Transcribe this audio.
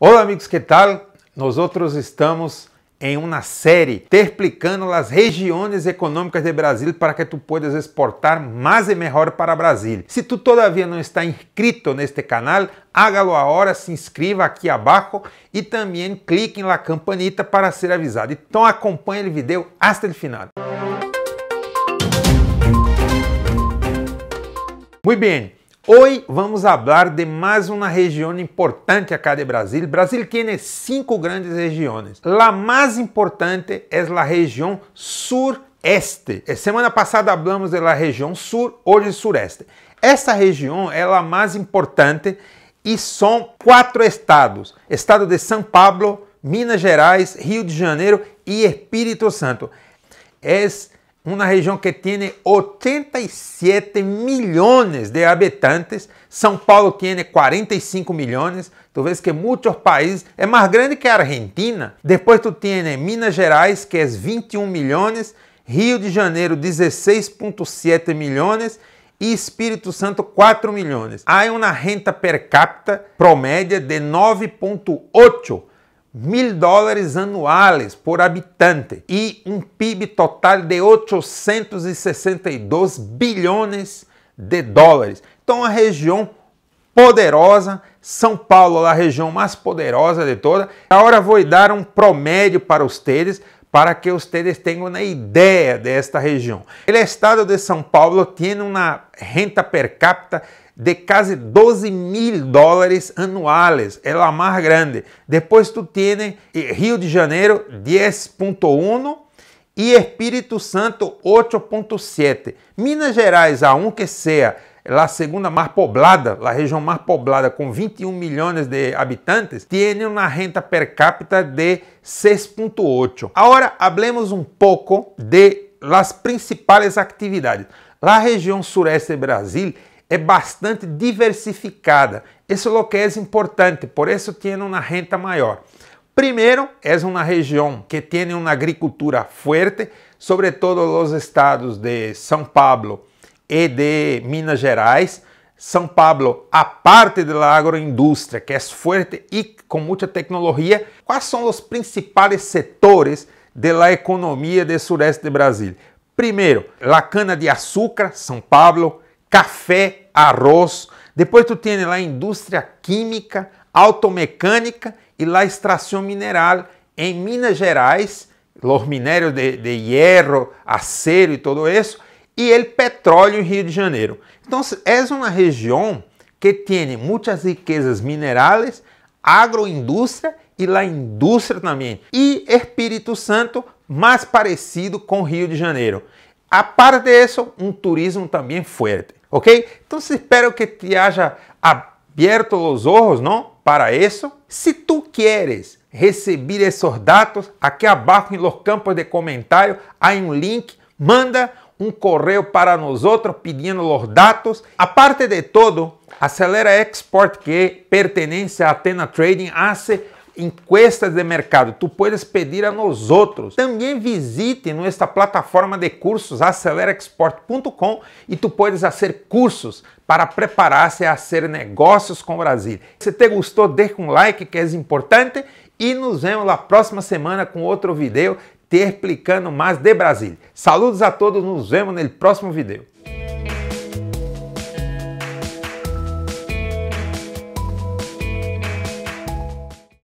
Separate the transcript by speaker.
Speaker 1: Olá amigos, que tal? Nós outros estamos em uma série explicando as regiões econômicas de Brasil para que tu puedas exportar mais e melhor para Brasil. Se tu ainda não está inscrito neste canal, hágalo agora, se inscreva aqui abaixo e também clique na campanita para ser avisado. Então acompanhe o vídeo até o final. Muito bem, Hoje vamos falar de mais uma região importante acá de Brasil. Brasil tem cinco grandes regiões. A mais importante é a região sureste. Semana passada hablamos da região sur, hoje sureste. Essa região é a mais importante e são quatro estados: estado de São Paulo, Minas Gerais, Rio de Janeiro e Espírito Santo. É es uma região que tem 87 milhões de habitantes. São Paulo tem 45 milhões. Tu vês que muitos países é mais grande que a Argentina. Depois tu tem Minas Gerais, que é 21 milhões. Rio de Janeiro, 16,7 milhões. E Espírito Santo, 4 milhões. Há uma renda per capita promédia de 9,8 mil dólares anuais por habitante e um PIB total de 862 bilhões de dólares. Então, a região poderosa, São Paulo, a região mais poderosa de toda. Agora vou dar um promédio para os para que vocês tenham uma ideia desta região. O estado de São Paulo tem uma renta per capita de quase 12 mil dólares anuais, é a mais grande. Depois tu tem eh, Rio de Janeiro 10.1 e Espírito Santo 8.7. Minas Gerais, a que seja é a segunda mais poblada, a região mais poblada, com 21 milhões de habitantes, tem uma renda per capita de 6,8. Agora, hablemos um pouco de las principais atividades. A região sureste do Brasil é bastante diversificada. Isso é que é importante, por isso tem uma renda maior. Primeiro, é uma região que tem uma agricultura forte, sobretudo os estados de São Paulo, e de Minas Gerais. São Pablo, aparte parte da agroindústria que é forte e com muita tecnologia, quais são os principais setores da economia do sureste de Brasil? Primeiro, a cana de açúcar, São Pablo, café, arroz. Depois tu tem lá indústria química, automecânica e lá extração mineral. Em Minas Gerais, os minérios de, de hierro, acero e todo isso e ele petróleo em Rio de Janeiro. Então, é uma região que tem muitas riquezas minerais, agroindústria e la indústria também. E Espírito Santo, mais parecido com Rio de Janeiro. A parte disso, um turismo também forte, ok? Então, espero que te haja aberto os olhos, não? Para isso, se tu queres receber esses dados, aqui abaixo nos campos de comentário há um link, manda um correio para outros pedindo os dados. A parte de todo, Acelera Export, que pertence a Atena Trading, hace encuestas de mercado. Tu podes pedir a nós outros. Também visite nossa plataforma de cursos acelerexport.com e tu podes fazer cursos para preparar-se a fazer negócios com o Brasil. Se te gostou, deixa um like que é importante e nos vemos na próxima semana com outro vídeo explicando Mais de Brasília. Saludos a todos, nos vemos no próximo vídeo.